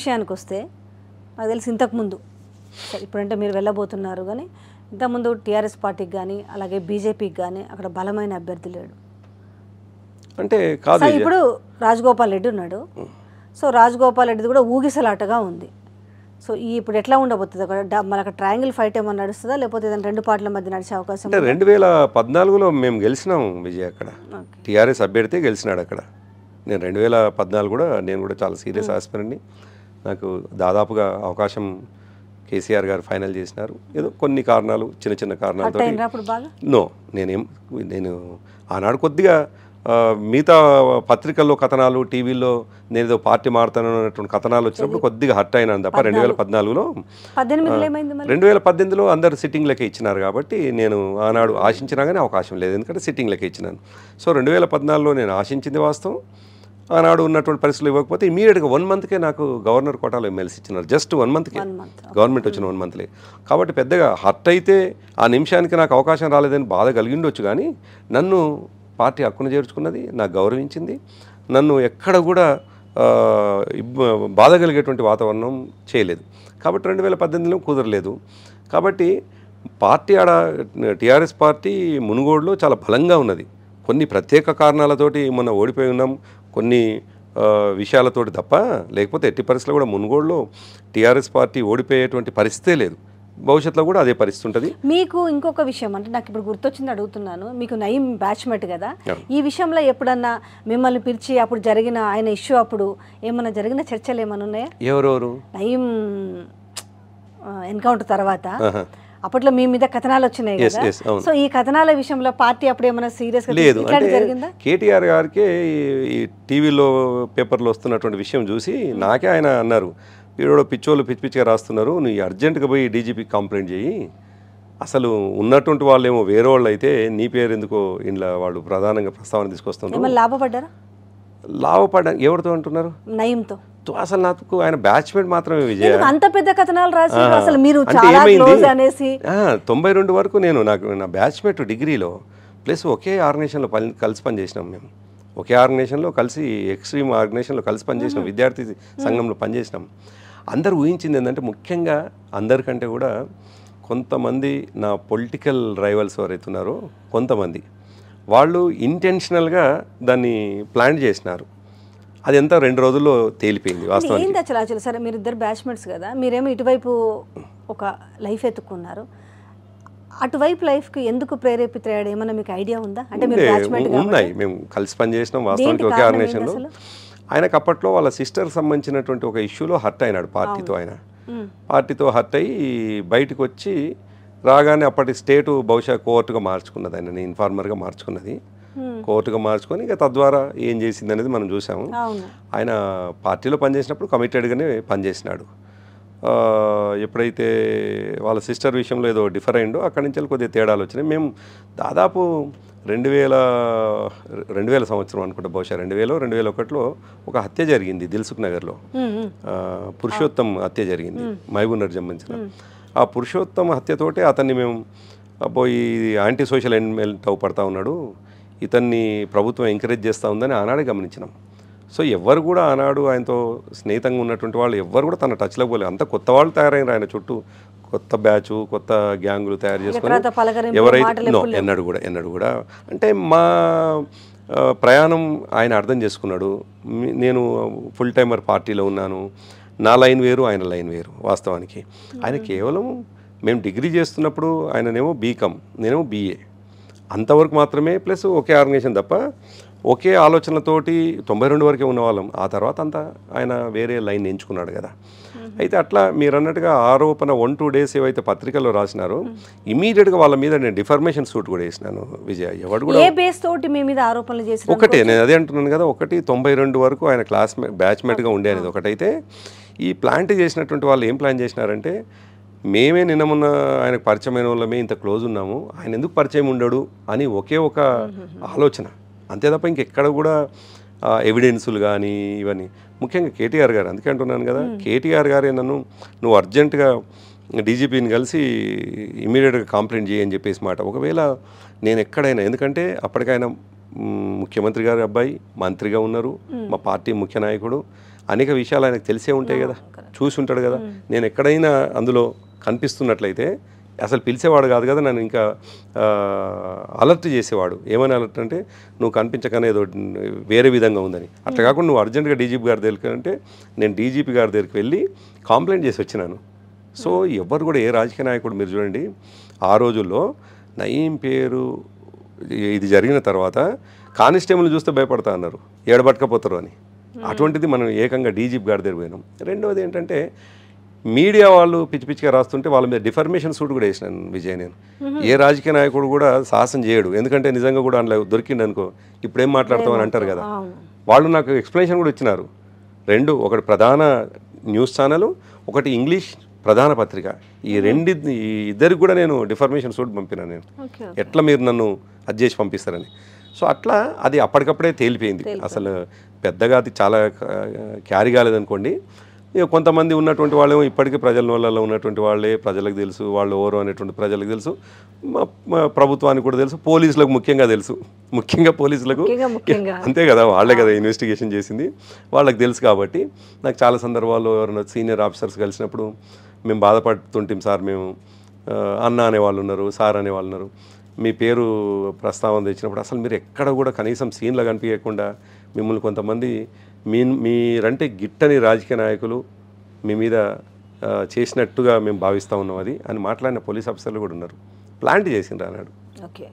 విషయానికి వస్తే నాకు తెలిసి ఇంతకుముందు ఇప్పుడంటే మీరు వెళ్ళబోతున్నారు కానీ ఇంతకుముందు టీఆర్ఎస్ పార్టీకి కానీ అలాగే బీజేపీకి కానీ అక్కడ బలమైన అభ్యర్థి లేడు అంటే కాదు ఇప్పుడు రాజగోపాల్ రెడ్డి ఉన్నాడు సో రాజగోపాల్ రెడ్డిది కూడా ఊగిసలాటగా ఉంది సో ఈ ఇప్పుడు ఎట్లా ఉండబోతుంది అక్కడ మన ట్రయాంగిల్ ఫైట్ ఏమన్నా నడుస్తుందా లేకపోతే ఏదైనా రెండు పార్టీల మధ్య నడిచే అవకాశం అంటే రెండు వేల పద్నాలుగులో మేము గెలిచినాం విజయ్ అక్కడ టీఆర్ఎస్ అభ్యర్థి గెలిచినాడు అక్కడ నేను రెండు వేల పద్నాలుగు కూడా నేను కూడా చాలా సీరియస్ ఆస్పిరెంట్ని నాకు దాదాపుగా అవకాశం కేసీఆర్ గారు ఫైనల్ చేసినారు ఏదో కొన్ని కారణాలు చిన్న చిన్న కారణాలతో నో నేనేం నేను ఆనాడు కొద్దిగా మిగతా పత్రికల్లో కథనాలు టీవీలో నేను ఏదో పార్టీ మారుతాను అన్నటువంటి కథనాలు వచ్చినప్పుడు కొద్దిగా హర్ట్ అయినాను తప్ప రెండు వేల పద్నాలుగులో రెండు వేల పద్దెనిమిదిలో అందరు సిట్టింగ్లకే ఇచ్చినారు కాబట్టి నేను ఆనాడు ఆశించినా కానీ అవకాశం లేదు ఎందుకంటే సిట్టింగ్లకే ఇచ్చినాను సో రెండు వేల పద్నాలుగులో నేను ఆశించింది వాస్తవం ఆనాడు ఉన్నటువంటి పరిస్థితులు ఇవ్వకపోతే ఇమీడియట్గా వన్ మంత్కే నాకు గవర్నర్ కోటాలో ఎమ్మెల్సీ ఇచ్చినారు జస్ట్ వన్ మంత్కే గవర్నమెంట్ వచ్చిన వన్ మంత్లే కాబట్టి పెద్దగా హర్ట్ అయితే ఆ నిమిషానికి నాకు అవకాశం రాలేదని బాధ కలిగిండొచ్చు కానీ నన్ను పార్టీ హక్కున చేర్చుకున్నది నాకు గౌరవించింది నన్ను ఎక్కడ కూడా బాధ కలిగేటువంటి వాతావరణం చేయలేదు కాబట్టి రెండు వేల పద్దెనిమిదిలో కుదరలేదు కాబట్టి పార్టీ ఆడ టీఆర్ఎస్ పార్టీ మునుగోడులో చాలా బలంగా ఉన్నది కొన్ని ప్రత్యేక కారణాలతోటి మొన్న ఓడిపోయి ఉన్నాం కొన్ని విషయాలతోటి తప్ప లేకపోతే ఎట్టి పరిస్థితులు కూడా మునుగోడులో టీఆర్ఎస్ పార్టీ ఓడిపోయేటువంటి పరిస్థితే లేదు భవిష్యత్తులో కూడా అదే పరిస్థితి ఉంటుంది మీకు ఇంకొక విషయం అంటే నాకు ఇప్పుడు గుర్తొచ్చింది అడుగుతున్నాను మీకు నయం బ్యాచ్మెంట్ కదా ఈ విషయంలో ఎప్పుడన్నా మిమ్మల్ని పిలిచి అప్పుడు జరిగిన ఆయన ఇష్యూ అప్పుడు ఏమన్నా జరిగిన చర్చలు ఏమైనా ఉన్నాయా ఎవరెవరు నయం ఎన్కౌంటర్ తర్వాత అప్పట్లో మీ మీద కథనాలు వచ్చినాయి సో ఈ కథనాల విషయంలో పార్టీ అప్పుడు ఏమైనా సీరియస్ లేదు కేటీఆర్ గారికి ఈ టీవీలో పేపర్లో వస్తున్నటువంటి విషయం చూసి నాకే ఆయన అన్నారు వీడు పిచ్చోళ్ళు పిచ్చి పిచ్చిగా రాస్తున్నారు నువ్వు అర్జెంటుగా పోయి డీజీపీ కంప్లైంట్ చేయి అసలు ఉన్నటువంటి వాళ్ళేమో వేరే వాళ్ళు అయితే నీ పేరు ఎందుకో ఇంట్లో వాళ్ళు ప్రధానంగా ప్రస్తావన తీసుకొస్తున్నారు లాభపడ్డారా లాభపడ్డా ఎవరితో అంటున్నారు నయంతో అసలు నాకు ఆయన బ్యాచ్మెంట్ మాత్రమే విజయ అంత పెద్ద కథనాలు అసలు అనేసి తొంభై రెండు వరకు నేను నాకు నా బ్యాచ్మెంట్ డిగ్రీలో ప్లస్ ఒకే ఆర్గనైజేషన్లో పని కలిసి పనిచేసినాం మేము ఒకే ఆర్గనైజేషన్లో కలిసి ఎక్స్ట్రీమ్ ఆర్గనైజేషన్లో కలిసి పనిచేసినాం విద్యార్థి సంఘంలో పనిచేసినాం అందరు ఊహించింది ఏంటంటే ముఖ్యంగా అందరికంటే కూడా కొంతమంది నా పొలిటికల్ రైవల్స్ ఉన్నారో కొంతమంది వాళ్ళు ఇంటెన్షనల్గా దాన్ని ప్లాన్ చేసినారు అది ఎంత రెండు రోజుల్లో తేలిపోయింది ఏంది అసలు అసలు సరే మీరు ఇద్దరు బ్యాచ్మెంట్స్ కదా మీరేమో ఇటువైపు ఒక లైఫ్ ఎత్తుకున్నారు అటువైపు లైఫ్కి ఎందుకు ప్రేరేపితాడు ఏమన్నా మీకు ఐడియా ఉందా అంటే మీరు ఉన్నాయి మేము కలిసి పనిచేసినాం వాస్తవానికి ఒకే లో ఆయనకు అప్పట్లో వాళ్ళ సిస్టర్ సంబంధించినటువంటి ఒక ఇష్యూలో హర్ట్ అయినాడు పార్టీతో ఆయన పార్టీతో హర్ట్ అయ్యి బయటకు వచ్చి రాగానే అప్పటి స్టేటు బహుశా కోర్టుగా మార్చుకున్నది ఆయన ఇన్ఫార్మర్గా మార్చుకున్నది Hmm. కోర్టుగా మార్చుకొని ఇక తద్వారా ఏం చేసింది అనేది మనం చూసాము ఆయన పార్టీలో పనిచేసినప్పుడు కమిటెడ్గానే పనిచేసినాడు ఎప్పుడైతే వాళ్ళ సిస్టర్ విషయంలో ఏదో డిఫర్ అయిందో అక్కడి నుంచి కొద్దిగా తేడాలు వచ్చినాయి మేము దాదాపు రెండు వేల రెండు వేల సంవత్సరం అనుకుంటే బహుశా రెండు వేలు రెండు వేల ఒకటిలో ఒక హత్య జరిగింది దిల్సుఖ్ నగర్లో hmm, hmm. పురుషోత్తమ్ హత్య జరిగింది మహబూబ్నగర్ సంబంధించిన ఆ పురుషోత్తమ హత్యతోటే అతన్ని మేము పోయి యాంటీ సోషల్ ఎన్మెంట్ అవుపడతా ఉన్నాడు ఇతన్ని ప్రభుత్వం ఎంకరేజ్ చేస్తూ ఉందని ఆనాడే గమనించినాం సో ఎవ్వరు కూడా ఆనాడు ఆయనతో స్నేహితంగా ఉన్నటువంటి వాళ్ళు ఎవ్వరు కూడా తన టచ్లో పోలేదు అంత కొత్త వాళ్ళు తయారైన ఆయన చుట్టూ కొత్త బ్యాచ్ కొత్త గ్యాంగులు తయారు చేసుకొని ఎవరైతే నో ఎన్నడు కూడా ఎన్నడు కూడా అంటే మా ప్రయాణం ఆయన అర్థం చేసుకున్నాడు నేను ఫుల్ టైమర్ పార్టీలో ఉన్నాను నా లైన్ వేరు ఆయన లైన్ వేరు వాస్తవానికి ఆయన కేవలం మేము డిగ్రీ చేస్తున్నప్పుడు ఆయననేమో బీకామ్ నేనేమో బీఏ అంతవరకు మాత్రమే ప్లస్ ఒకే ఆర్గనైజేషన్ తప్ప ఒకే ఆలోచనతోటి తొంభై రెండు వరకే ఉన్నవాళ్ళం ఆ తర్వాత అంతా ఆయన వేరే లైన్ ఎంచుకున్నాడు కదా అయితే అట్లా మీరు అన్నట్టుగా ఆరోపణ వన్ టూ డేస్ ఏవైతే పత్రికల్లో రాసినారో ఇమీడియట్గా వాళ్ళ మీద నేను డిఫర్మేషన్ సూట్ కూడా వేసినాను విజయ ఎవడు కూడా ఒకటే నేను అదే అంటున్నాను కదా ఒకటి తొంభై రెండు వరకు ఆయన క్లాస్మేట్ బ్యాచ్మేట్గా ఉండేది ఒకటైతే ఈ ప్లాంట్ చేసినటువంటి వాళ్ళు ఏం ప్లాన్ చేసినారంటే మేమే నిన్నమున్న ఆయనకు పరిచయమైన వాళ్ళమే ఇంత క్లోజ్ ఉన్నాము ఆయన ఎందుకు పరిచయం ఉండడు అని ఒకే ఒక ఆలోచన అంతే తప్ప ఇంకెక్కడ కూడా ఎవిడెన్సులు కానీ ఇవన్నీ ముఖ్యంగా కేటీఆర్ గారు అందుకే అంటున్నాను కదా కేటీఆర్ గారే నన్ను నువ్వు అర్జెంటుగా డీజీపీని కలిసి ఇమీడియట్గా కంప్లైంట్ చేయని చెప్పేసి మాట ఒకవేళ నేను ఎక్కడైనా ఎందుకంటే అప్పటికైనా ముఖ్యమంత్రి గారి అబ్బాయి మంత్రిగా ఉన్నారు మా పార్టీ ముఖ్య నాయకుడు అనేక విషయాలు ఆయనకు తెలిసే ఉంటాయి కదా చూసి ఉంటాడు కదా నేను ఎక్కడైనా అందులో కనిపిస్తున్నట్లయితే అసలు పిలిచేవాడు కాదు కదా నన్ను ఇంకా అలర్ట్ చేసేవాడు ఏమైనా అలర్ట్ అంటే నువ్వు కనిపించకనే ఏదో వేరే విధంగా ఉందని అట్లా కాకుండా నువ్వు అర్జెంటుగా డీజీపీ గారి దగ్గరికి అంటే నేను డీజీపీ గారి దగ్గరికి వెళ్ళి కాంప్లైంట్ చేసి వచ్చినాను సో ఎవరు కూడా ఏ రాజకీయ నాయకుడు మీరు చూడండి ఆ రోజుల్లో నయీం పేరు ఇది జరిగిన తర్వాత కానిస్టేబుల్ని చూస్తే భయపడతా అన్నారు ఏడబట్టకపోతారు అని అటువంటిది మనం ఏకంగా డీజీపీ గారి దగ్గర పోయినాం రెండవది ఏంటంటే మీడియా వాళ్ళు పిచ్చి పిచ్చిగా రాస్తుంటే వాళ్ళ మీద డిఫర్మేషన్ సూట్ కూడా వేసినాను విజయ్ నేను ఏ రాజకీయ నాయకుడు కూడా సాహసం చేయడు ఎందుకంటే నిజంగా కూడా అందులో దొరికింది అనుకో ఇప్పుడేం మాట్లాడతాం అని అంటారు కదా వాళ్ళు నాకు ఎక్స్ప్లెనేషన్ కూడా ఇచ్చినారు రెండు ఒకటి ప్రధాన న్యూస్ ఛానల్ ఒకటి ఇంగ్లీష్ ప్రధాన పత్రిక ఈ రెండు ఈ ఇద్దరికి కూడా నేను డిఫర్మేషన్ సూట్ పంపినా నేను ఎట్లా మీరు నన్ను అది చేసి పంపిస్తారని సో అట్లా అది అప్పటికప్పుడే తేలిపోయింది అసలు పెద్దగా అది చాలా క్యారీ కాలేదనుకోండి కొంతమంది ఉన్నటువంటి వాళ్ళేమో ఇప్పటికీ ప్రజల వాళ్ళలో ఉన్నటువంటి వాళ్ళే ప్రజలకు తెలుసు వాళ్ళు ఎవరు అనేటువంటి ప్రజలకు తెలుసు ప్రభుత్వానికి కూడా తెలుసు పోలీసులకు ముఖ్యంగా తెలుసు ముఖ్యంగా పోలీసులకు అంతే కదా వాళ్ళే కదా ఇన్వెస్టిగేషన్ చేసింది వాళ్ళకి తెలుసు కాబట్టి నాకు చాలా సందర్భాల్లో ఎవరైనా సీనియర్ ఆఫీసర్స్ కలిసినప్పుడు మేము బాధపడుతుంటాం సార్ మేము అన్న అనేవాళ్ళు ఉన్నారు సార్ అనేవాళ్ళు ఉన్నారు మీ పేరు ప్రస్తావన తెచ్చినప్పుడు అసలు మీరు ఎక్కడ కూడా కనీసం సీన్లో కనిపించకుండా మిమ్మల్ని కొంతమంది మీ మీరంటే గిట్టని రాజకీయ నాయకులు మీ మీద చేసినట్టుగా మేము భావిస్తూ ఉన్నాం అది అని మాట్లాడిన పోలీస్ ఆఫీసర్లు కూడా ఉన్నారు ప్లాంట్ చేసిండ్రు అన్నాడు ఓకే